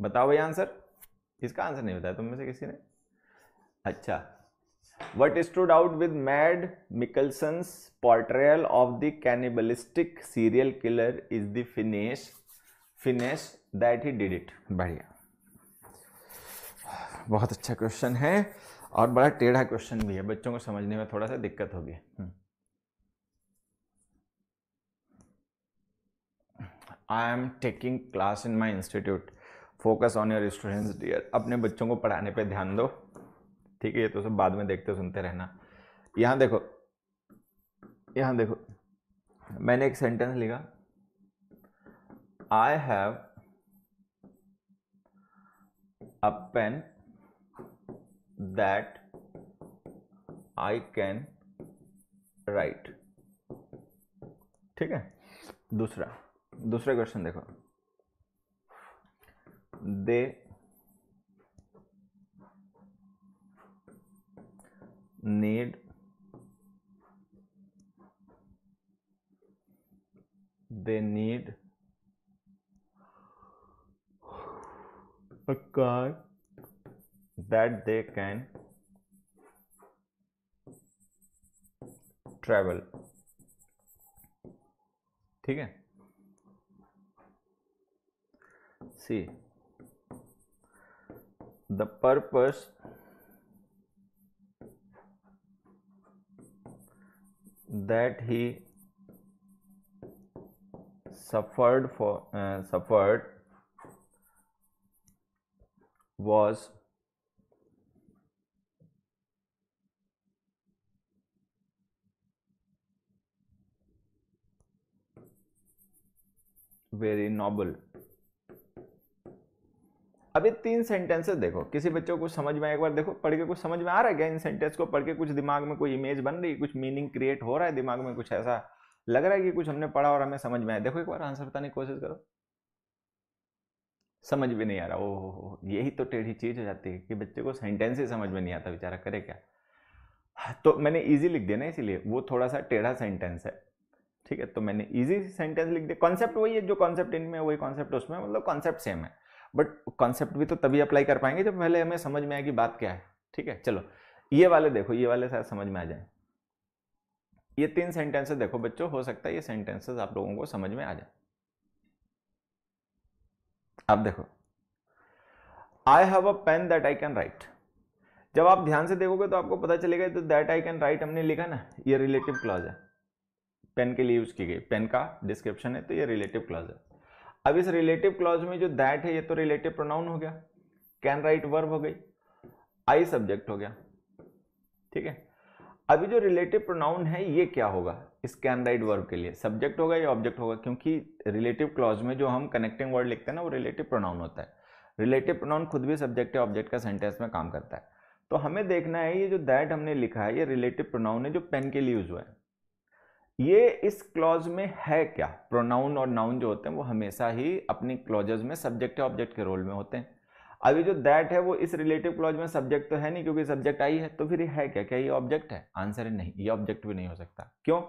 बताओ भाई आंसर इसका आंसर नहीं बताया तुम में से किसी ने अच्छा what stood out with Mads Mikkelsen's portrayal of the cannibalistic serial killer is the finesse finesse that he did it बढ़िया बहुत अच्छा क्वेश्चन है और बड़ा टेढ़ा क्वेश्चन भी है बच्चों को समझने में थोड़ा सा दिक्कत होगी I am taking class in my institute focus on your students dear अपने बच्चों को पढ़ाने पे ध्यान दो ठीक है ये तो सब बाद में देखते सुनते रहना यहाँ देखो यहाँ देखो मैंने एक सेंटेंस लिखा I have a pen that I can write ठीक है दूसरा दूसरा क्वेश्चन देखो they need they need a car that they can travel ठीक है सी the purpose that he suffered for uh, suffered was very noble अभी तीन सेंटेंसेस देखो किसी बच्चों को समझ में एक बार देखो पढ़ के कुछ समझ में आ रहा है क्या इन सेंटेंस को पढ़ के कुछ दिमाग में कोई इमेज बन रही है कुछ मीनिंग क्रिएट हो रहा है दिमाग में कुछ ऐसा लग रहा है कि कुछ हमने पढ़ा और हमें समझ में आया देखो एक बार आंसर बताने की कोशिश करो समझ भी नहीं आ रहा ओ हो यही तो टेढ़ी चीज़ हो जाती है कि बच्चे को सेंटेंस ही समझ में नहीं आता बेचारा करे क्या तो मैंने ईजी लिख दिया ना इसीलिए वो थोड़ा सा टेढ़ा सेंटेंस है ठीक है तो मैंने ईजी सेंटेंस लिख दिया कॉन्सेप्ट वही है जो कॉन्सेप्ट इनमें वही कॉन्सेप्ट उसमें मतलब कॉन्सेप्ट सेम है बट कॉन्सेप्ट भी तो तभी अप्लाई कर पाएंगे जब पहले हमें समझ में आए कि बात क्या है ठीक है चलो ये वाले देखो ये वाले शायद समझ में आ जाए ये तीन सेंटेंसेस देखो बच्चों हो सकता है ये सेंटेंसेस आप लोगों को समझ में आ जाए आप देखो I have a pen that I can write जब आप ध्यान से देखोगे तो आपको पता चलेगा तो दैट आई कैन राइट हमने लिखा ना ये रिलेटिव क्लॉज है पेन के लिए यूज की गई पेन का डिस्क्रिप्शन है तो ये रिलेटिव क्लॉज है अब इस रिलेटिव क्लॉज में जो दैट है ये तो रिलेटिव प्रोनाउन हो गया कैन राइट वर्ब हो गई आई सब्जेक्ट हो गया ठीक है अभी जो रिलेटिव प्रोनाउन है ये क्या होगा इस कैन राइट वर्ब के लिए सब्जेक्ट होगा या ऑब्जेक्ट होगा क्योंकि रिलेटिव क्लॉज में जो हम कनेक्टिंग वर्ड लिखते हैं ना वो रिलेटिव प्रोनाउन होता है रिलेटिव प्रोनाउन खुद भी सब्जेक्ट या ऑब्जेक्ट का सेंटेंस में काम करता है तो हमें देखना है ये जो दैट हमने लिखा है ये रिलेटिव प्रोनाउन है जो पेन के लिए यूज हुआ है ये इस क्लॉज में है क्या प्रोनाउन और नाउन जो होते हैं वो हमेशा ही अपनी क्लॉजेज में सब्जेक्ट या ऑब्जेक्ट के रोल में होते हैं अभी जो दैट है वो इस रिलेटिव क्लॉज में सब्जेक्ट तो है नहीं क्योंकि सब्जेक्ट आई है तो फिर ये है क्या क्या ये ऑब्जेक्ट है आंसर है नहीं ये ऑब्जेक्ट भी नहीं हो सकता क्यों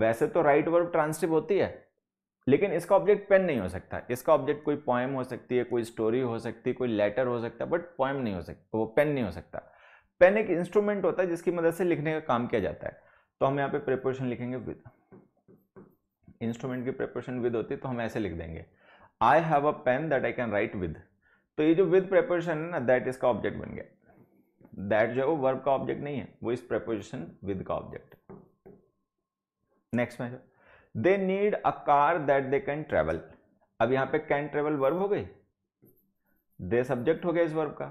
वैसे तो राइट वर्ब ट्रांसटिव होती है लेकिन इसका ऑब्जेक्ट पेन नहीं हो सकता इसका ऑब्जेक्ट कोई पॉइम हो सकती है कोई स्टोरी हो सकती है कोई लेटर हो सकता है बट पॉइम नहीं हो सकता वो पेन नहीं हो सकता पेन एक इंस्ट्रूमेंट होता है जिसकी मदद से लिखने का काम किया जाता है तो हम यहाँ पे प्रिपोजिशन लिखेंगे विद इंस्ट्रूमेंट की प्रिपोजिशन विद होती तो हम ऐसे लिख देंगे I have a pen that I can write with तो ये जो विद प्रेपोजिशन है ना दैट इसका ऑब्जेक्ट बन गया दैट जो है वो वर्ब का ऑब्जेक्ट नहीं है वो इस प्रेपोजिशन विद का ऑब्जेक्ट नेक्स्ट में they need a car that they can travel अब यहाँ पे कैन ट्रेवल वर्ब हो गई दे सब्जेक्ट हो गया इस वर्ब का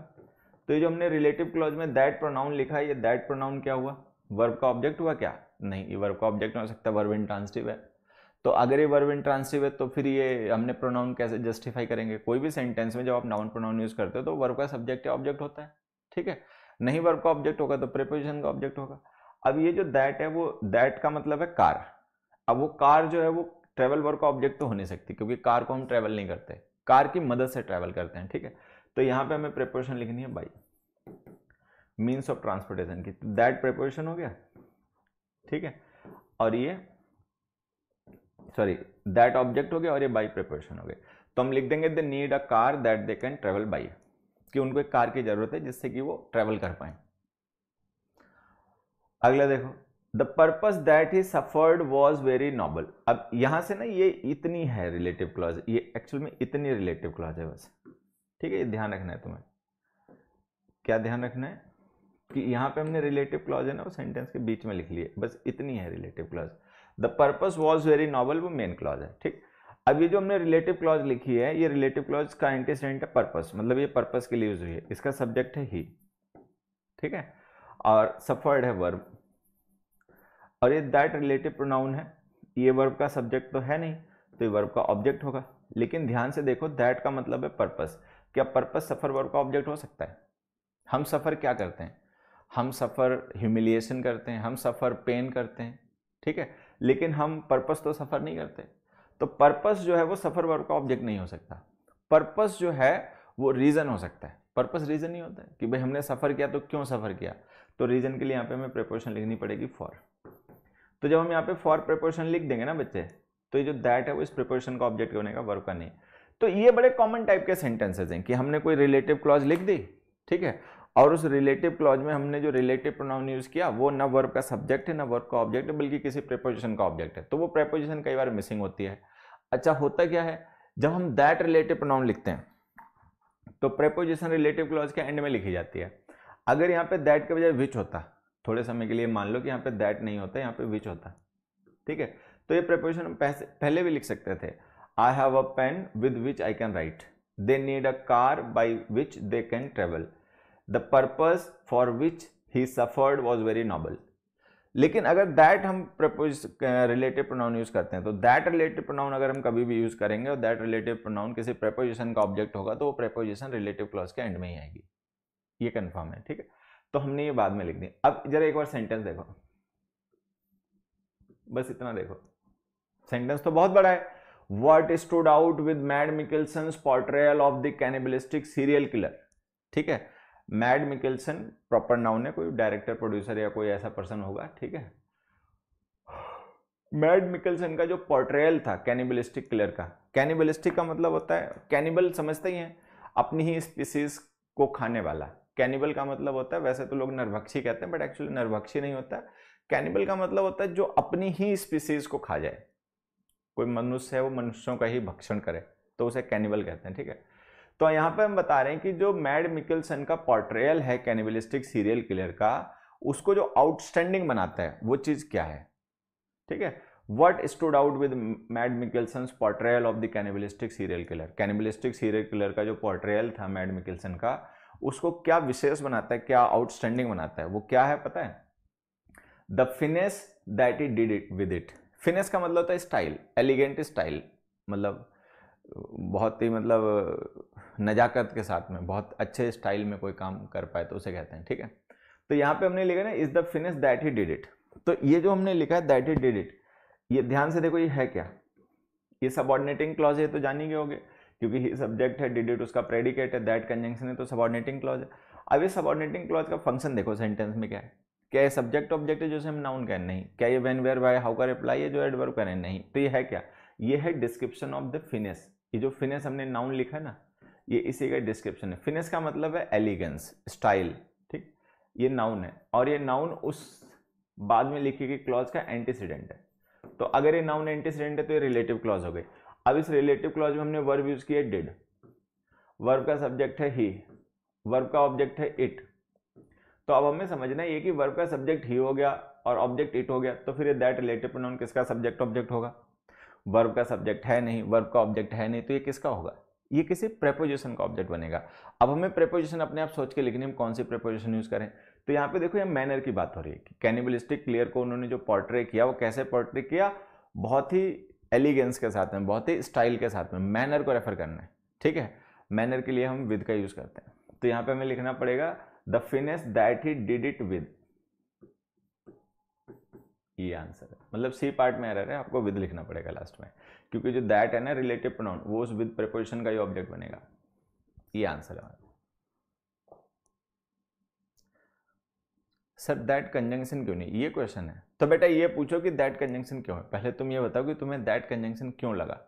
तो ये जो हमने रिलेटिव क्लॉज में दैट प्रोनाउन लिखा है ये दैट प्रोनाउन क्या हुआ वर्ब का ऑब्जेक्ट हुआ क्या नहीं ये वर्ब का ऑब्जेक्ट हो सकता है वर्ब इंट्रांसिटिव है तो अगर ये वर्ब इंट्रांसिटिव है तो फिर ये हमने प्रोनाउन कैसे जस्टिफाई करेंगे कोई भी सेंटेंस में जब आप नाउन प्रोनाउन यूज़ करते हो तो वर्ब का सब्जेक्ट या ऑब्जेक्ट होता है ठीक है नहीं वर्ब का ऑब्जेक्ट होगा तो प्रेपोजिशन का ऑब्जेक्ट होगा अब ये जो दैट है वो दैट का मतलब है कार अब वो कार जो है वो ट्रेवल वर्क का ऑब्जेक्ट तो हो नहीं सकती क्योंकि कार को हम ट्रैवल नहीं करते कार की मदद से ट्रेवल करते हैं ठीक है तो यहाँ पे हमें प्रिपोजिशन लिखनी है बाई मीन्स ऑफ ट्रांसपोर्टेशन की दैट तो प्रपोजिशन हो गया ठीक है और ये सॉरी दैट ऑब्जेक्ट हो गया और ये बाई प्रपोजिशन हो गया तो हम लिख देंगे they need a car that they can travel by कि उनको एक कार की जरूरत है जिससे कि वो ट्रेवल कर पाए अगला देखो the purpose that he suffered was very noble अब यहां से ना ये इतनी है रिलेटिव क्लॉज ये एक्चुअल में इतनी रिलेटिव क्लॉज है बस ठीक है ये ध्यान रखना है तुम्हें क्या ध्यान रखना है कि यहाँ पे हमने रिलेटिव क्लॉज है ना वो सेंटेंस के बीच में लिख लिए बस इतनी है relative clause the purpose was very noble वो मेन क्लॉज है ठीक अब ये जो हमने रिलेटिव क्लॉज लिखी है ये रिलेटिव क्लॉज का एंटीसेंट है पर्पज मतलब ये पर्पस के लिए यूज हुई है इसका सब्जेक्ट है ही ठीक है और सफर्ड है वर्ब और ये दैट रिलेटिव प्रोनाउन है ये वर्ब का सब्जेक्ट तो है नहीं तो ये वर्ब का ऑब्जेक्ट होगा लेकिन ध्यान से देखो दैट का मतलब है पर्पस क्या पर्पस सफर वर्ब का ऑब्जेक्ट हो सकता है हम सफर क्या करते हैं हम सफ़र ह्यूमिलिएशन करते हैं हम सफ़र पेन करते हैं ठीक है लेकिन हम पर्पस तो सफ़र नहीं करते तो पर्पस जो है वो सफ़र वर्क का ऑब्जेक्ट नहीं हो सकता पर्पस जो है वो रीज़न हो सकता है पर्पस रीज़न ही होता है कि भाई हमने सफ़र किया तो क्यों सफ़र किया तो रीज़न के लिए यहाँ पे हमें प्रिपोर्शन लिखनी पड़ेगी फॉर तो जब हम यहाँ पे फॉर प्रिपोर्शन लिख देंगे ना बच्चे तो ये जो दैट है वो इस प्रिपोर्शन का ऑब्जेक्ट होने का वर्क का नहीं तो ये बड़े कॉमन टाइप के सेंटेंसेज हैं कि हमने कोई रिलेटिव क्लॉज लिख दी ठीक है और उस रिलेटिव क्लॉज में हमने जो रिलेटिव प्रोनाउन यूज़ किया वो न वर्ब का सब्जेक्ट है न वर्ब का ऑब्जेक्ट है बल्कि किसी प्रेपोजिशन का ऑब्जेक्ट है तो वो प्रेपोजिशन कई बार मिसिंग होती है अच्छा होता क्या है जब हम दैट रिलेटिव प्रोनाउन लिखते हैं तो प्रेपोजिशन रिलेटिव क्लॉज के एंड में लिखी जाती है अगर यहाँ पे दैट के बजाय विच होता थोड़े समय के लिए मान लो कि यहाँ पे दैट नहीं होता यहाँ पे विच होता ठीक है तो ये प्रेपोजिशन हम पहले भी लिख सकते थे I have a pen with which I can write they need a car by which they can travel the purpose for which he suffered was very noble लेकिन अगर दैट हम रिलेटिव प्रोनाउन यूज़ करते हैं तो that relative pronoun अगर हम कभी भी यूज़ करेंगे और दैट रिलेटिव प्रोनाउन किसी प्रेपोजिशन का ऑब्जेक्ट होगा तो वो प्रेपोजिशन रिलेटिव क्लॉज के एंड में ही आएगी ये कन्फर्म है ठीक है तो हमने ये बाद में लिख दी अब जरा एक बार सेंटेंस देखो बस इतना देखो सेंटेंस तो बहुत बड़ा है what stood out with Mads Mikkelsen portrayal of the cannibalistic serial killer ठीक है मैड मिकेलसन प्रॉपर नाउन है कोई डायरेक्टर प्रोड्यूसर या कोई ऐसा पर्सन होगा ठीक है मैड मिकेलसन का जो पोर्ट्रेयल था कैनिबलिस्टिक किलर का कैनिबलिस्टिक का मतलब होता है कैनिबल समझते ही हैं अपनी ही स्पीसीज को खाने वाला कैनिबल का मतलब होता है वैसे तो लोग नरभक्षी कहते हैं बट एक्चुअली नरभक्षी नहीं होता कैनिबल का मतलब होता है जो अपनी ही स्पीसीज को खा जाए कोई मनुष्य है वो मनुष्यों का ही भक्षण करे तो उसे कैनिबल कहते हैं ठीक है तो यहाँ पर हम बता रहे हैं कि जो मैड मिकलसन का पोर्ट्रेयल है कैनिबलिस्टिक सीरियल किलर का उसको जो आउटस्टैंडिंग बनाता है वो चीज़ क्या है ठीक है what stood out with Mads Mikkelsen portrayal of the cannibalistic serial killer cannibalistic serial killer का जो पोर्ट्रेयल था मैड मिकलसन का उसको क्या विशेष बनाता है क्या आउटस्टैंडिंग बनाता है वो क्या है पता है the finesse that it did it with it finesse का मतलब होता है स्टाइल एलिगेंट स्टाइल मतलब बहुत ही मतलब नज़ाकत के साथ में बहुत अच्छे स्टाइल में कोई काम कर पाए तो उसे कहते हैं ठीक है तो यहाँ पे हमने लिखा ना is the finesse that he did it तो ये जो हमने लिखा है दैट ही डिड इट ये ध्यान से देखो ये है क्या ये सबॉर्डिनेटिंग क्लॉज है तो जान ही गए क्योंकि ही सब्जेक्ट है डिड इट उसका प्रेडिकेट है दैट कंजंक्शन है तो सबॉर्डिनेटिंग क्लॉज है अब ये सबॉर्डिनेटिंग क्लॉज का फंक्शन देखो सेंटेंस में क्या है क्या ये सब्जेक्ट ऑब्जेक्ट है जो हम नाउन कहें नहीं क्या ये वेन वेयर वाई हाउ का रिप्लाई है जो एडवर्ब करें नहीं तो ये है क्या ये है डिस्क्रिप्शन ऑफ द फिनिश ये जो फिनेस हमने नाउन लिखा है ना ये इसी का डिस्क्रिप्शन है फिनेस का मतलब है एलिगेंस स्टाइल ठीक ये नाउन है और ये नाउन उस बाद में लिखी गई क्लॉज का एंटीसीडेंट है तो अगर ये नाउन एंटीसीडेंट है तो ये रिलेटिव क्लॉज हो गई अब इस रिलेटिव क्लॉज में हमने वर्ब यूज किया डिड वर्ब का सब्जेक्ट है ही वर्ब का ऑब्जेक्ट है इट तो अब हमें समझना है ये कि वर्ब का सब्जेक्ट ही हो गया और ऑब्जेक्ट इट हो गया तो फिर ये दैट रिलेटिव प्रोनाउन किसका सब्जेक्ट ऑब्जेक्ट होगा वर्ब का सब्जेक्ट है नहीं वर्ब का ऑब्जेक्ट है नहीं तो ये किसका होगा ये किसी प्रेपोजिशन का ऑब्जेक्ट बनेगा अब हमें प्रेपोजिशन अपने आप सोच के लिखने में कौन सी प्रेपोजिशन यूज़ करें तो यहाँ पे देखो ये मैनर की बात हो रही है कि कैनिबलिस्टिक प्लेयर को उन्होंने जो पोर्ट्रे किया वो कैसे पोर्ट्रे किया बहुत ही एलिगेंस के साथ में बहुत ही स्टाइल के साथ में मैनर को रेफर करना है ठीक है मैनर के लिए हम विद का यूज़ करते हैं तो यहाँ पर हमें लिखना पड़ेगा the finesse that he did it with ये आंसर है मतलब सी पार्ट में एरर है आपको विद लिखना पड़ेगा लास्ट में क्योंकि जो दैट है ना रिलेटिव प्रोनाउन वो उस विद प्रपोजिशन का ही ऑब्जेक्ट बनेगा ये आंसर है हमारा सर दैट कंजंक्शन क्यों नहीं ये क्वेश्चन है तो बेटा ये पूछो कि दैट कंजंक्शन क्यों है पहले तुम ये बताओ कि तुम्हें दैट कंजंक्शन क्यों लगा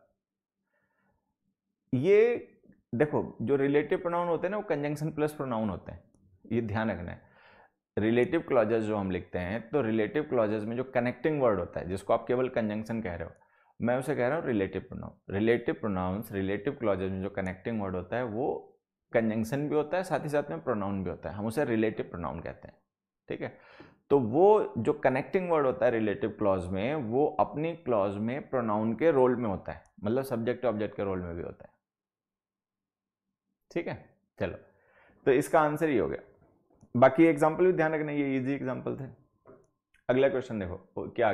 ये देखो जो रिलेटिव प्रोनाउन होते हैं ना वो कंजंक्शन प्लस प्रोनाउन होते हैं ये ध्यान रखना है रिलेटिव क्लॉजेस जो हम लिखते हैं तो रिलेटिव क्लॉजेस में जो कनेक्टिंग वर्ड होता है जिसको आप केवल कंजंक्शन कह रहे हो मैं उसे कह रहा हूँ relative pronoun relative pronouns relative clauses में जो कनेक्टिंग वर्ड होता है वो कंजंक्शन भी होता है साथ ही साथ में प्रोनाउन भी होता है हम उसे रिलेटिव प्रोनाउन कहते हैं ठीक है तो वो जो कनेक्टिंग वर्ड होता है रिलेटिव क्लॉज में वो अपनी क्लॉज में प्रोनाउन के रोल में होता है मतलब सब्जेक्ट ऑब्जेक्ट के रोल में भी होता है ठीक है चलो तो इसका आंसर ये हो गया बाकी एग्जाम्पल भी ध्यान रखना ये इजी एग्जाम्पल थे अगला क्वेश्चन देखो क्या